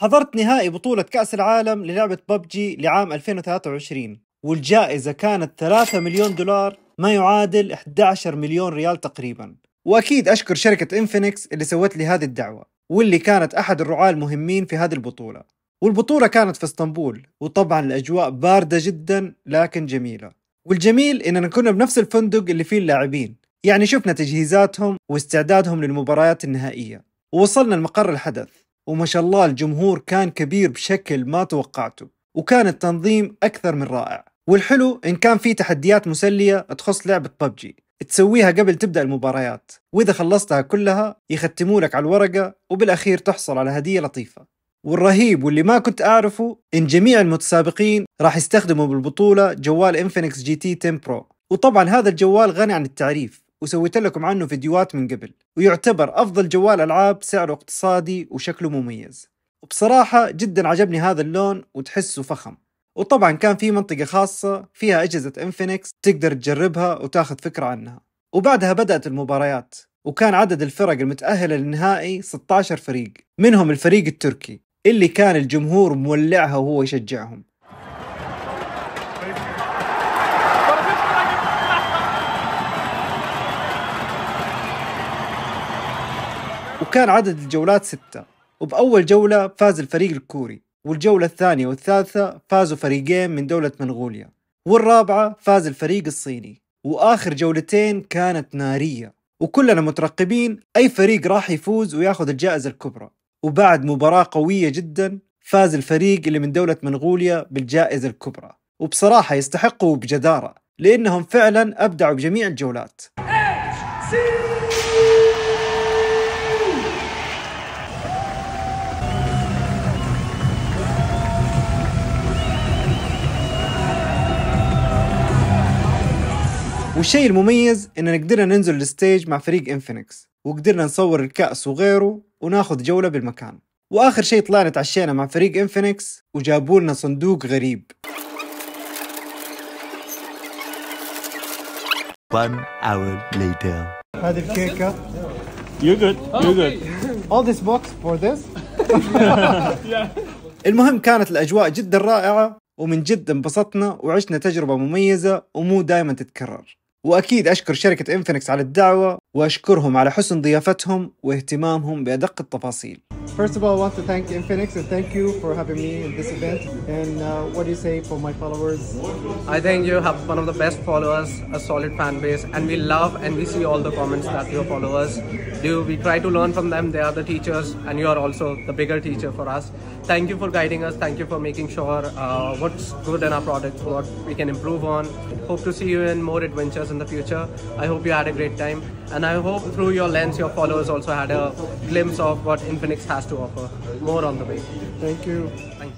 حضرت نهائي بطولة كأس العالم للعبة ببجي لعام 2023 والجائزة كانت 3 مليون دولار ما يعادل 11 مليون ريال تقريبا وأكيد أشكر شركة إنفينكس اللي سوت لي هذه الدعوة واللي كانت أحد الرعاة المهمين في هذه البطولة والبطولة كانت في اسطنبول وطبعا الأجواء باردة جدا لكن جميلة والجميل إننا كنا بنفس الفندق اللي فيه اللاعبين يعني شفنا تجهيزاتهم واستعدادهم للمباريات النهائية ووصلنا لمقر الحدث وما شاء الله الجمهور كان كبير بشكل ما توقعته وكان التنظيم أكثر من رائع والحلو إن كان في تحديات مسلية تخص لعبة ببجي تسويها قبل تبدأ المباريات وإذا خلصتها كلها يختموا لك على الورقة وبالأخير تحصل على هدية لطيفة والرهيب واللي ما كنت أعرفه إن جميع المتسابقين راح يستخدموا بالبطولة جوال إنفينكس جي تي 10 برو وطبعا هذا الجوال غني عن التعريف وسويت لكم عنه فيديوهات من قبل ويعتبر أفضل جوال ألعاب سعره اقتصادي وشكله مميز وبصراحة جدا عجبني هذا اللون وتحسه فخم وطبعا كان في منطقة خاصة فيها أجهزة انفينكس تقدر تجربها وتاخذ فكرة عنها وبعدها بدأت المباريات وكان عدد الفرق المتأهلة للنهائي 16 فريق منهم الفريق التركي اللي كان الجمهور مولعها وهو يشجعهم وكان عدد الجولات ستة وبأول جولة فاز الفريق الكوري والجولة الثانية والثالثة فازوا فريقين من دولة منغوليا والرابعة فاز الفريق الصيني وآخر جولتين كانت نارية وكلنا مترقبين أي فريق راح يفوز وياخذ الجائزة الكبرى وبعد مباراة قوية جدا فاز الفريق اللي من دولة منغوليا بالجائزة الكبرى وبصراحة يستحقوا بجدارة لأنهم فعلا أبدعوا بجميع الجولات والشيء المميز اننا قدرنا ننزل الستيج مع فريق انفينكس وقدرنا نصور الكأس وغيره وناخذ جولة بالمكان واخر شيء طلعنا تعشينا مع فريق انفينكس وجابوا لنا صندوق غريب One hour later. هذه الكيكة. You good. You good. All this box for this. المهم كانت الأجواء جدا رائعة ومن جد انبسطنا وعشنا تجربة مميزة ومو دائما تتكرر واكيد اشكر شركه انفينكس على الدعوه وأشكرهم على حسن ضيافتهم واهتمامهم بأدق التفاصيل. First of all, I want to thank Infinix and thank you for having me in this event. And uh, what do you say for my followers? I think you have one of the best followers, a solid fan base, and we love and we see all the comments that your followers do. We try to learn from them. They are the teachers, and you are also the bigger teacher for us. Thank you for guiding us. Thank you for making sure uh, what's good in our product, what we can improve on. Hope to see you in more adventures in the future. I hope you had a great time. And and I hope through your lens, your followers also had a glimpse of what Infinix has to offer. More on the way. Thank you. Thank you.